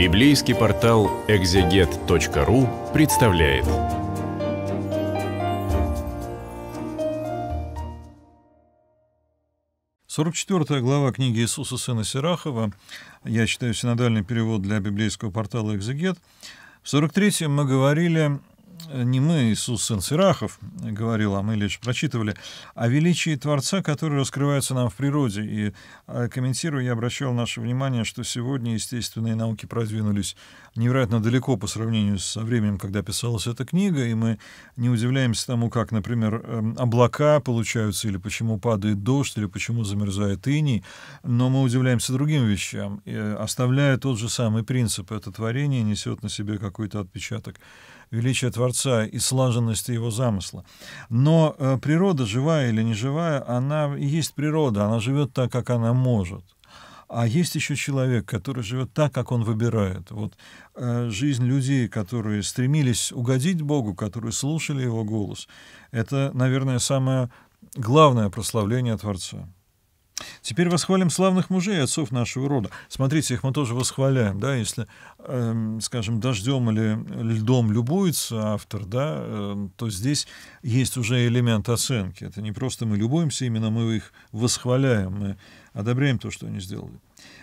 Библейский портал экзегет.ру представляет. Сорок четвертая глава книги Иисуса Сына Сирахова. Я считаю, синодальный перевод для библейского портала «Экзегет». В 43-м мы говорили не мы, Иисус сын Сирахов, говорил, а мы лишь прочитывали, о величии Творца, который раскрывается нам в природе. И а, комментируя, я обращал наше внимание, что сегодня естественные науки продвинулись невероятно далеко по сравнению со временем, когда писалась эта книга, и мы не удивляемся тому, как, например, эм, облака получаются, или почему падает дождь, или почему замерзает иней, но мы удивляемся другим вещам, э, оставляя тот же самый принцип. Это творение несет на себе какой-то отпечаток величия Творца и слаженность его замысла. Но э, природа, живая или неживая, она и есть природа, она живет так, как она может. А есть еще человек, который живет так, как он выбирает. Вот э, жизнь людей, которые стремились угодить Богу, которые слушали его голос, это, наверное, самое главное прославление Творца. Теперь восхвалим славных мужей, отцов нашего рода. Смотрите, их мы тоже восхваляем, да, если, э, скажем, дождем или льдом любуется автор, да, э, то здесь есть уже элемент оценки. Это не просто мы любуемся, именно мы их восхваляем, мы одобряем то, что они сделали.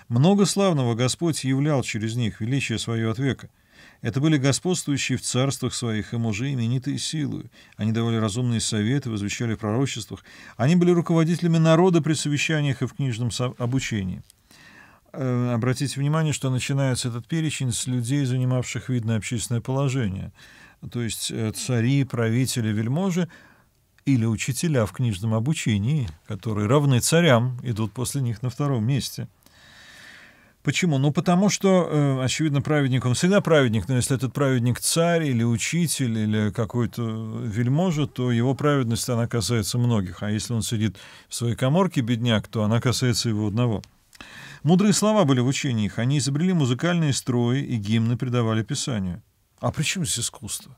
Много славного Господь являл через них величие свое от века — это были господствующие в царствах своих и мужи именитые силы. Они давали разумные советы, возвещали в пророчествах. Они были руководителями народа при совещаниях и в книжном обучении. Э, обратите внимание, что начинается этот перечень с людей, занимавших видное общественное положение. То есть э, цари, правители, вельможи или учителя в книжном обучении, которые равны царям, идут после них на втором месте – Почему? Ну, потому что, э, очевидно, праведник, он всегда праведник, но если этот праведник царь или учитель или какой-то вельможа, то его праведность, она касается многих. А если он сидит в своей коморке, бедняк, то она касается его одного. Мудрые слова были в учении Они изобрели музыкальные строи и гимны придавали Писанию. А при чем здесь искусство?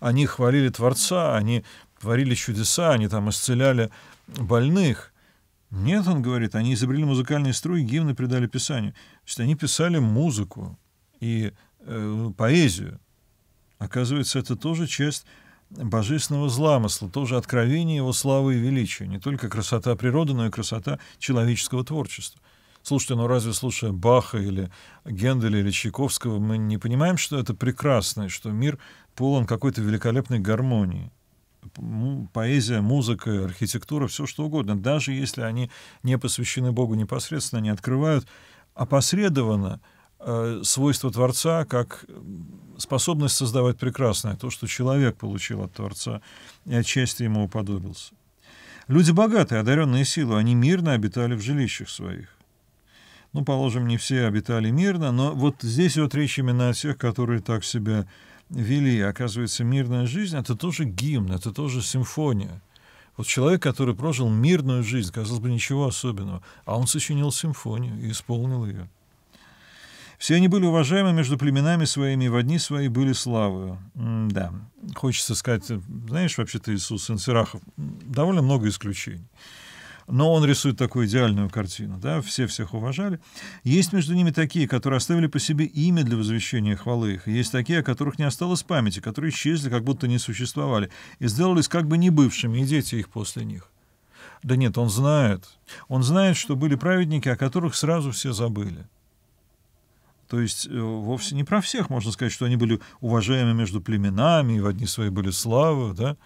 Они хвалили Творца, они творили чудеса, они там исцеляли больных. Нет, он говорит, они изобрели музыкальные струи, гимны придали писанию. То есть они писали музыку и э, ну, поэзию. Оказывается, это тоже часть божественного зламысла, тоже откровение его славы и величия. Не только красота природы, но и красота человеческого творчества. Слушайте, но ну разве слушая Баха или Генделя или Чайковского, мы не понимаем, что это прекрасно, что мир полон какой-то великолепной гармонии? поэзия, музыка, архитектура, все что угодно, даже если они не посвящены Богу непосредственно, они открывают опосредованно э, свойство Творца как способность создавать прекрасное, то, что человек получил от Творца и отчасти ему уподобился. Люди богатые, одаренные силой, они мирно обитали в жилищах своих. Ну, положим, не все обитали мирно, но вот здесь вот речь именно о тех, которые так себя вели, оказывается, мирная жизнь, это тоже гимн, это тоже симфония. Вот человек, который прожил мирную жизнь, казалось бы, ничего особенного, а он сочинил симфонию и исполнил ее. Все они были уважаемы между племенами своими, и в одни свои были славы. М да, хочется сказать, знаешь, вообще-то Иисус Инсирахов, довольно много исключений но он рисует такую идеальную картину. Да? Все всех уважали. Есть между ними такие, которые оставили по себе имя для возвещения хвалы их. Есть такие, о которых не осталось памяти, которые исчезли, как будто не существовали, и сделались как бы не бывшими, и дети их после них. Да нет, он знает. Он знает, что были праведники, о которых сразу все забыли. То есть э, вовсе не про всех можно сказать, что они были уважаемы между племенами, и в одни свои были славы, да?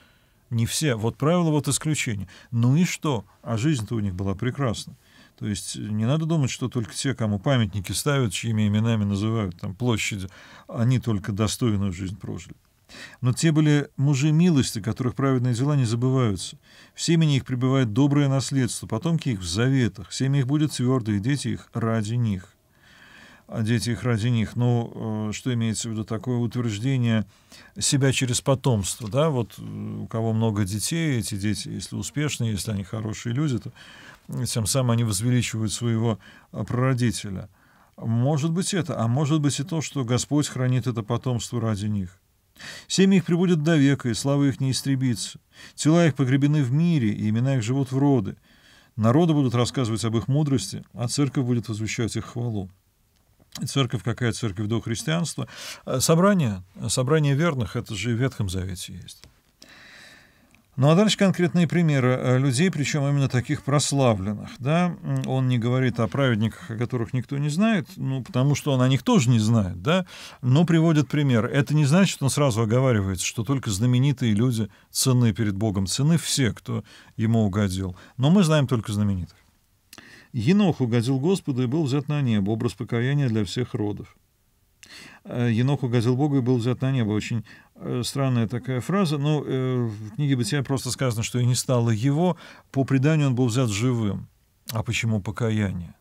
Не все. Вот правило, вот исключение. Ну и что? А жизнь-то у них была прекрасна. То есть э, не надо думать, что только те, кому памятники ставят, чьими именами называют там площади, они только достойную жизнь прожили. Но те были мужи милости, которых праведные дела не забываются. В семени их пребывает доброе наследство, потомки их в заветах, семя их будет твердое, дети их ради них а дети их ради них. Ну, э, что имеется в виду такое утверждение себя через потомство, да, вот э, у кого много детей, эти дети, если успешные, если они хорошие люди, то тем самым они возвеличивают своего э, прародителя. Может быть это, а может быть и то, что Господь хранит это потомство ради них. Семьи их прибудет до века, и слава их не истребится. Тела их погребены в мире, и имена их живут в роды. Народы будут рассказывать об их мудрости, а церковь будет возвещать их хвалу. Церковь какая церковь до христианства? Э, собрание, собрание верных, это же в Ветхом Завете есть. Ну а дальше конкретные примеры э, людей, причем именно таких прославленных. Да? Он не говорит о праведниках, о которых никто не знает, ну, потому что он о них тоже не знает, да? но приводит пример. Это не значит, что он сразу оговаривается, что только знаменитые люди ценны перед Богом, цены все, кто ему угодил. Но мы знаем только знаменитых. Енох угодил Господу и был взят на небо, образ покаяния для всех родов. Э, Енох угодил Богу и был взят на небо. Очень э, странная такая фраза, но э, в книге Бытия просто сказано, что и не стало его. По преданию он был взят живым. А почему покаяние?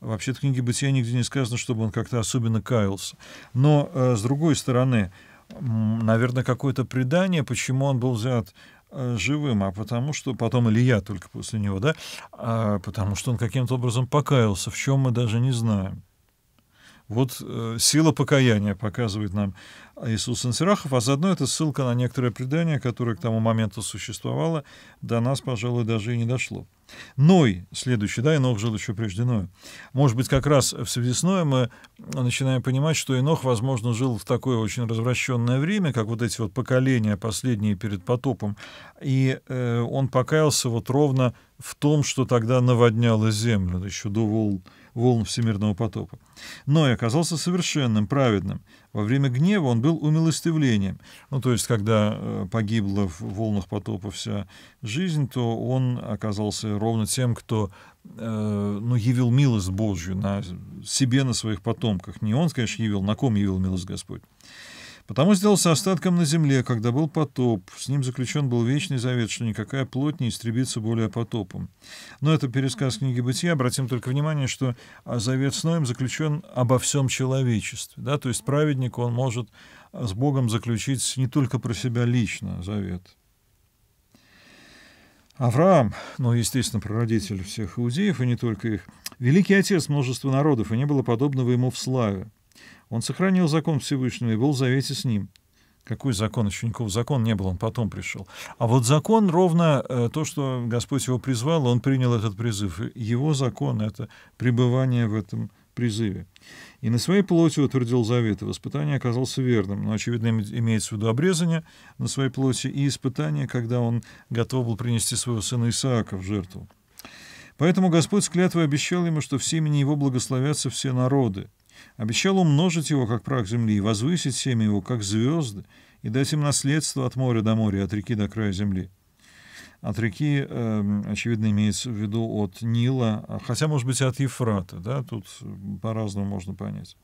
Вообще в книге Бытия нигде не сказано, чтобы он как-то особенно каялся. Но, с другой стороны, наверное, какое-то предание, почему он был взят Э, живым, а потому что потом или я только после него, да, а потому что он каким-то образом покаялся, в чем мы даже не знаем. Вот э, сила покаяния показывает нам Иисус Сенсерахов, а заодно это ссылка на некоторое предание, которое к тому моменту существовало, до нас, пожалуй, даже и не дошло. Ной, следующий, да, Инох жил еще прежде Ноя. Может быть, как раз в связи с Ноем мы начинаем понимать, что Инох, возможно, жил в такое очень развращенное время, как вот эти вот поколения последние перед потопом, и э, он покаялся вот ровно в том, что тогда наводняло землю, еще до волн волн всемирного потопа. Но и оказался совершенным, праведным. Во время гнева он был умилостивлением. Ну, то есть, когда э, погибла в волнах потопа вся жизнь, то он оказался ровно тем, кто э, ну, явил милость Божью на себе, на своих потомках. Не он, конечно, явил, на ком явил милость Господь. Потому сделался остатком на земле, когда был потоп. С ним заключен был вечный завет, что никакая плоть не истребится более потопом. Но это пересказ книги «Бытия». Обратим только внимание, что а, завет с Ноем заключен обо всем человечестве. Да? То есть праведник, он может а, с Богом заключить не только про себя лично завет. Авраам, ну, естественно, прародитель всех иудеев, и не только их, великий отец множества народов, и не было подобного ему в славе. Он сохранил закон Всевышнего и был в завете с ним. Какой закон еще никакого Закон не был, он потом пришел. А вот закон ровно э, то, что Господь его призвал, он принял этот призыв. Его закон — это пребывание в этом призыве. И на своей плоти утвердил завет, и воспитание оказался верным. Но, очевидно, имеется в виду обрезание на своей плоти и испытание, когда он готов был принести своего сына Исаака в жертву. Поэтому Господь с клятвой обещал ему, что в семени его благословятся все народы, Обещал умножить его, как прах земли, и возвысить семя его, как звезды, и дать им наследство от моря до моря, от реки до края земли. От реки, эм, очевидно, имеется в виду от Нила, хотя, может быть, от Ефрата, да, тут э, по-разному можно понять.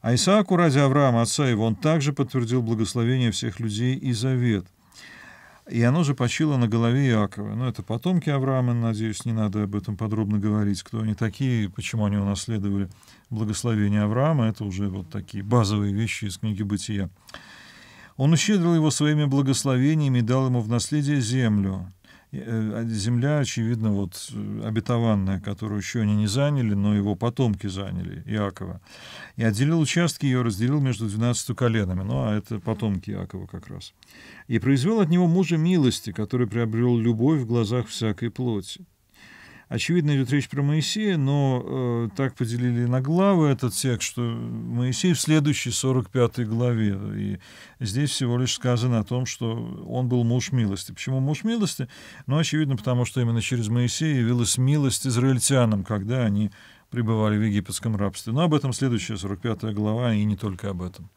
А Исааку ради Авраама, отца его, он также подтвердил благословение всех людей и завет — и оно же почило на голове Иакова. Но ну, это потомки Авраама, надеюсь, не надо об этом подробно говорить, кто они такие, почему они унаследовали благословение Авраама, это уже вот такие базовые вещи из книги «Бытия». Он ущедрил его своими благословениями и дал ему в наследие землю, Э, а земля, очевидно, вот э, обетованная, которую еще они не заняли, но его потомки заняли, Иакова. И отделил участки ее, разделил между двенадцатью коленами, ну, а это потомки Иакова как раз. И произвел от него мужа милости, который приобрел любовь в глазах всякой плоти. Очевидно, идет речь про Моисея, но э, так поделили на главы этот текст, что Моисей в следующей 45 главе. И здесь всего лишь сказано о том, что он был муж милости. Почему муж милости? Ну, очевидно, потому что именно через Моисея явилась милость израильтянам, когда они пребывали в египетском рабстве. Но об этом следующая 45 глава, и не только об этом.